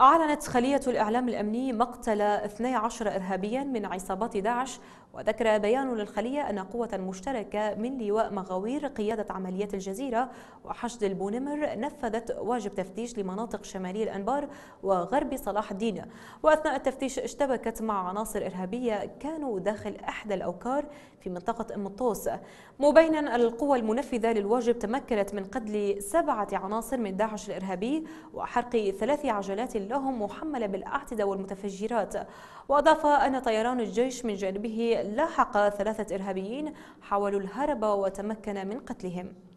أعلنت خلية الإعلام الأمني مقتل 12 إرهابيا من عصابات داعش وذكر بيان للخلية أن قوة مشتركة من لواء مغاوير قيادة عمليات الجزيرة وحشد البونمر نفذت واجب تفتيش لمناطق شمالي الأنبار وغرب صلاح الدين وأثناء التفتيش اشتبكت مع عناصر إرهابية كانوا داخل إحدى الأوكار في منطقة أم الطوس مبينا القوة المنفذة للواجب تمكنت من قتل سبعة عناصر من داعش الإرهابي وحرق ثلاث عجلات لهم محملة بالأعتدة والمتفجرات وأضاف أن طيران الجيش من جانبه لاحق ثلاثة إرهابيين حاولوا الهرب وتمكن من قتلهم